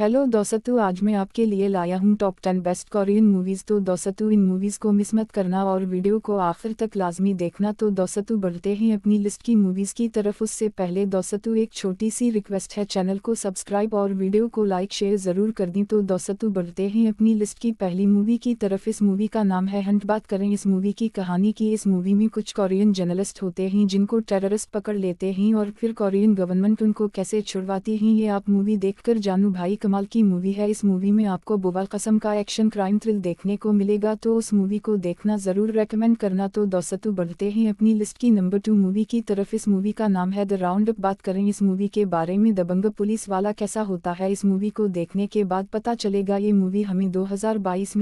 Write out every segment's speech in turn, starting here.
hello दोस्तों आज मैं आपके लिए लाया हूँ top ten best Korean movies तो दोस्तों इन मूवीज़ को मिस मत करना और वीडियो को आखिर तक लाजमी देखना तो दोस्तों बढ़ते हैं अपनी लिस्ट की मूवीज़ की तरफ उससे पहले दोस्तों एक छोटी सी रिक्वेस्ट है चैनल को सब्सक्राइब और वीडियो को लाइक शेयर ज़रूर कर दी तो दोस्तों बढ़ते हैं अपनी लिस्ट की पहली मूवी की तरफ इस मूवी का नाम है हंट बात करें इस मूवी की कहानी की इस मूवी में कुछ कॉरियन जर्नलिस्ट होते हैं जिनको टेररिस्ट पकड़ लेते हैं और फिर कॉरियन गवर्नमेंट उनको कैसे छुड़वाती हैं ये आप मूवी देखकर जानू भाई कमाल की मूवी है इस मूवी में आपको बुवा कसम का एक्शन क्राइम थ्रिल देखने को मिलेगा तो उस मूवी को देखना ज़रूर रेकमेंड करना तो दोस्तु बढ़ते हैं अपनी लिस्ट की नंबर टू मूवी की तरफ इस मूवी का नाम है द राउंड बात करें इस मूवी के बारे में दबंग पुलिस वाला कैसा होता है इस मूवी को देखने के बाद पता चलेगा ये मूवी हमें दो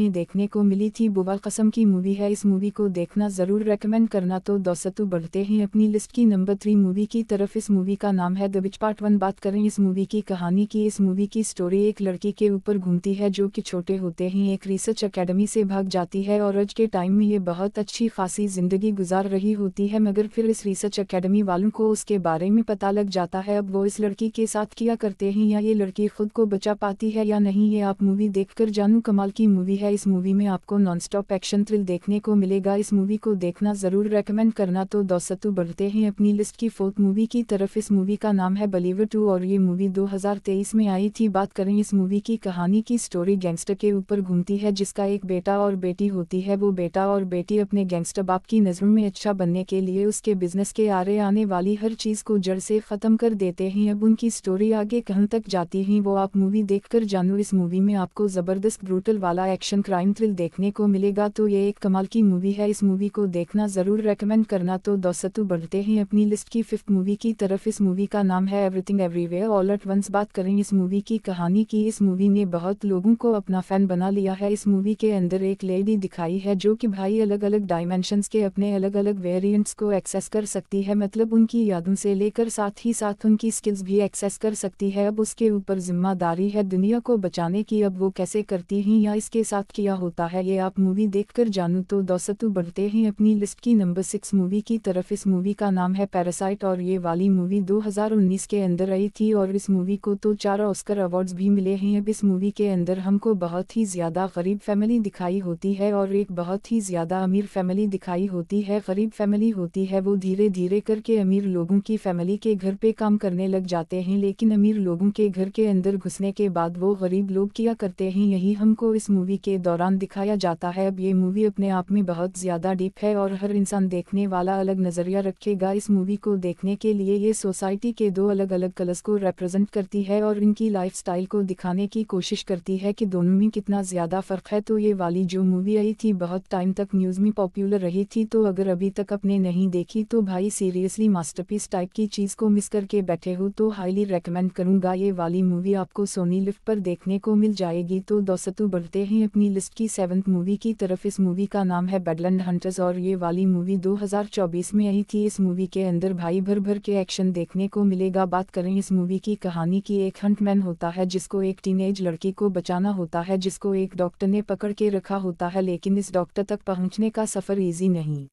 में देखने को मिली थी बुवा कसम की मूवी है इस मूवी को देखना ज़रूर रेकमेंड करना तो दोस्तु बढ़ते हैं अपनी लिस्ट की नंबर थ्री मूवी की तरफ इस मूवी का नाम है द बिच पार्ट वन बात करें इस मूवी की कहानी की इस मूवी की स्टोरी छुरी एक लड़की के ऊपर घूमती है जो कि छोटे होते ही एक रिसर्च एकेडमी से भाग जाती है और आज के टाइम में ये बहुत अच्छी खासी जिंदगी गुजार रही होती है मगर फिर इस रिसर्च एकेडमी वालों को उसके बारे में पता लग जाता है अब वो इस लड़की के साथ किया करते हैं या ये लड़की खुद को बचा पाती है या नहीं ये आप मूवी देखकर जानू कमाल की मूवी है इस मूवी में आपको नॉन स्टॉप एक्शन थ्रिल देखने को मिलेगा इस मूवी को देखना ज़रूर रेकमेंड करना तो दोस्तों बढ़ते हैं अपनी लिस्ट की फोर्थ मूवी की तरफ इस मूवी का नाम है बलीवर टू और ये मूवी 2023 में आई थी बात करें इस मूवी की कहानी की स्टोरी गैंगस्टर के ऊपर घूमती है जिसका एक बेटा और बेटी होती है वो बेटा और बेटी अपने गैंगस्टर बाप की नज़रों में अच्छा बनने के लिए उसके बिजनेस के आरे आने वाली हर चीज़ को जड़ से ख़त्म कर देते हैं अब उनकी स्टोरी आगे कहाँ तक जाती है वो आप मूवी देख कर जानो इस मूवी में आपको ज़बरदस्त ब्रूटल वाला एक्शन क्राइम थ्रिल देखने को मिलेगा तो ये एक कमाल की मूवी है इस मूवी को देखना ज़रूर रेकमेंड करना तो दोस्तों बढ़ते हैं अपनी लिस्ट की फिफ्थ मूवी की तरफ इस मूवी का नाम है everything everywhere all at once बात करें इस मूवी की कहानी कहानी की इस मूवी ने बहुत लोगों को अपना फैन बना लिया है इस मूवी के अंदर एक लेडी दिखाई है जो कि भाई अलग अलग डायमेंशंस के अपने अलग अलग वेरिएंट्स को एक्सेस कर सकती है मतलब उनकी यादों से लेकर साथ ही साथ उनकी स्किल्स भी एक्सेस कर सकती है अब उसके ऊपर जिम्मेदारी है दुनिया को बचाने की अब वो कैसे करती हैं या इसके साथ किया होता है ये आप मूवी देखकर जानू तो दोस्तु बढ़ते हैं अपनी लिस्ट की नंबर सिक्स मूवी की तरफ इस मूवी का नाम है पैरासाइट और ये वाली मूवी दो के अंदर आई थी और इस मूवी को तो चार ऑस्कर अवार्ड्स भी मिले हैं अब इस मूवी के अंदर हमको बहुत ही ज़्यादा गरीब फैमिली दिखाई होती है और एक बहुत ही ज़्यादा अमीर फैमिली दिखाई होती है गरीब फैमिली होती है वो धीरे धीरे करके अमीर लोगों की फैमिली के घर पे काम करने लग जाते हैं लेकिन अमीर लोगों के घर के अंदर घुसने के बाद वो गरीब लोग किया करते हैं यही हमको इस मूवी के दौरान दिखाया जाता है अब ये मूवी अपने आप में बहुत ज़्यादा डीप है और हर इंसान देखने वाला अलग नज़रिया रखेगा इस मूवी को देखने के लिए ये सोसाइटी के दो अलग अलग कलर्स को रिप्रेजेंट करती है और इनकी लाइफ को दिखाने की कोशिश करती है कि दोनों में कितना ज़्यादा फ़र्क है तो ये वाली जो मूवी आई थी बहुत टाइम तक न्यूज़ में पॉपुलर रही थी तो अगर अभी तक अपने नहीं देखी तो भाई सीरियसली मास्टरपीस टाइप की चीज़ को मिस करके बैठे हो तो हाईली रेकमेंड करूँगा ये वाली मूवी आपको सोनी लिफ्ट पर देखने को मिल जाएगी तो दोस्तों बढ़ते हैं अपनी लिस्ट की सेवन्थ मूवी की तरफ इस मूवी का नाम है बेडलैंड हंटर्स और ये वाली मूवी दो में आई थी इस मूवी के अंदर भाई भर भर के एक्शन देखने को मिलेगा बात करें इस मूवी की कहानी की एक हंटमैन होता है जिसको एक टीनेज लड़की को बचाना होता है जिसको एक डॉक्टर ने पकड़ के रखा होता है लेकिन इस डॉक्टर तक पहुंचने का सफ़र ईजी नहीं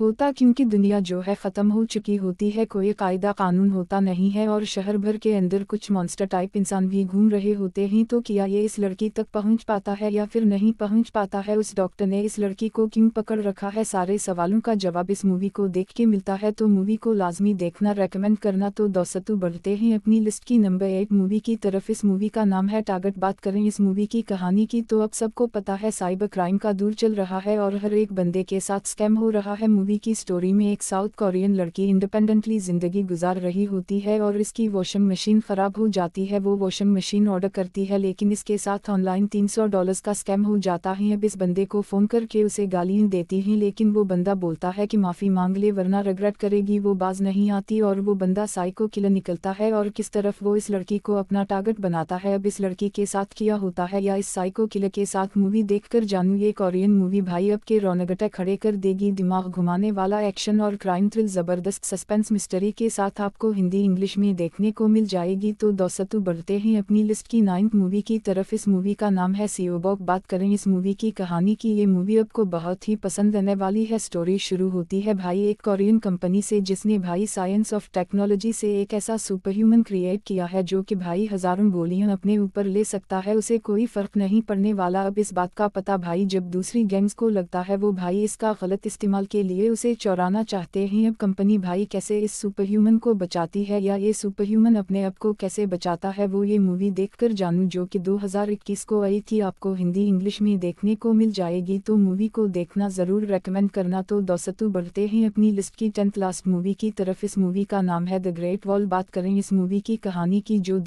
होता क्योंकि दुनिया जो है ख़त्म हो चुकी होती है कोई कायदा कानून होता नहीं है और शहर भर के अंदर कुछ मॉन्स्टर टाइप इंसान भी घूम रहे होते हैं तो क्या ये इस लड़की तक पहुंच पाता है या फिर नहीं पहुंच पाता है उस डॉक्टर ने इस लड़की को क्यों पकड़ रखा है सारे सवालों का जवाब इस मूवी को देख के मिलता है तो मूवी को लाजमी देखना रेकमेंड करना तो दोस्तु बढ़ते हैं अपनी लिस्ट की नंबर एट मूवी की तरफ इस मूवी का नाम है टागट बात करें इस मूवी की कहानी की तो अब सबको पता है साइबर क्राइम का दूर चल रहा है और हर एक बंदे के साथ स्कैम हो रहा है मूवी की स्टोरी में एक साउथ कोरियन लड़की इंडिपेंडेंटली जिंदगी गुजार रही होती है और इसकी वॉशिंग मशीन ख़राब हो जाती है वो वॉशिंग मशीन ऑर्डर करती है लेकिन इसके साथ ऑनलाइन 300 डॉलर्स का स्कैम हो जाता है अब इस बंदे को फ़ोन करके उसे गाली देती हैं लेकिन वो बंदा बोलता है कि माफ़ी मांग ले वरना रिग्रेट करेगी वो बाज नहीं आती और वो बंदा साइको किलर निकलता है और किस तरफ वो इस लड़की को अपना टारगेट बनाता है अब इस लड़की के साथ किया होता है या इस साइको किलर के साथ मूवी कर जानू ये कोरियन मूवी भाई अब के रौनगटा खड़े कर देगी दिमाग घुमा लुभाने वाला एक्शन और क्राइम थ्रिल ज़बरदस्त सस्पेंस मिस्टरी के साथ आपको हिंदी इंग्लिश में देखने को मिल जाएगी तो दोस्तों बढ़ते हैं अपनी लिस्ट की नाइन्थ मूवी की तरफ इस मूवी का नाम है सीओबॉक बात करें इस मूवी की कहानी की ये मूवी आपको बहुत ही पसंद आने वाली है स्टोरी शुरू होती है भाई एक कोरियन कंपनी से जिसने भाई साइंस ऑफ टेक्नोलॉजी से एक ऐसा सुपर ह्यूमन क्रिएट किया है जो कि भाई हजारों गोलियां अपने ऊपर ले सकता है उसे कोई फर्क नहीं पड़ने वाला अब इस बात का पता भाई जब दूसरी गैंग्स को लगता है वो भाई इसका गलत इस्तेमाल के लिए वे उसे चौराना चाहते हैं अब कंपनी भाई कैसे इस सुपर ह्यूमन को बचाती है या ये सुपर ह्यूमन अपने आप को कैसे बचाता है वो ये मूवी देखकर जानूं जो कि 2021 को आई थी आपको हिंदी इंग्लिश में देखने को मिल जाएगी तो मूवी को देखना ज़रूर रेकमेंड करना तो दोस्तों बढ़ते हैं अपनी लिस्ट की टेंथ लास्ट मूवी की तरफ इस मूवी का नाम है द ग्रेट वॉल बात करें इस मूवी की कहानी की जो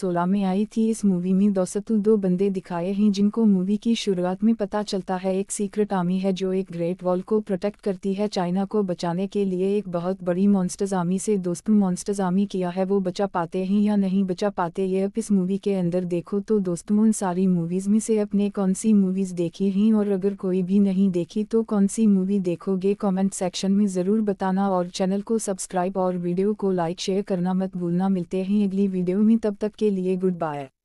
सोलह में आई थी इस मूवी में दोस्तों दो बंदे दिखाए हैं जिनको मूवी की शुरुआत में पता चलता है एक सीक्रेट आर्मी है जो एक ग्रेट वॉल को प्रोटेक्ट करती रही है चाइना को बचाने के लिए एक बहुत बड़ी मॉन्स्टर्स से दोस्त मॉन्स्टर्स किया है वो बचा पाते हैं या नहीं बचा पाते ये अब इस मूवी के अंदर देखो तो दोस्तों उन सारी मूवीज़ में से अपने कौन सी मूवीज़ देखी हैं और अगर कोई भी नहीं देखी तो कौन सी मूवी देखोगे कॉमेंट सेक्शन में ज़रूर बताना और चैनल को सब्सक्राइब और वीडियो को लाइक शेयर करना मत भूलना मिलते हैं अगली वीडियो में तब तक के लिए गुड बाय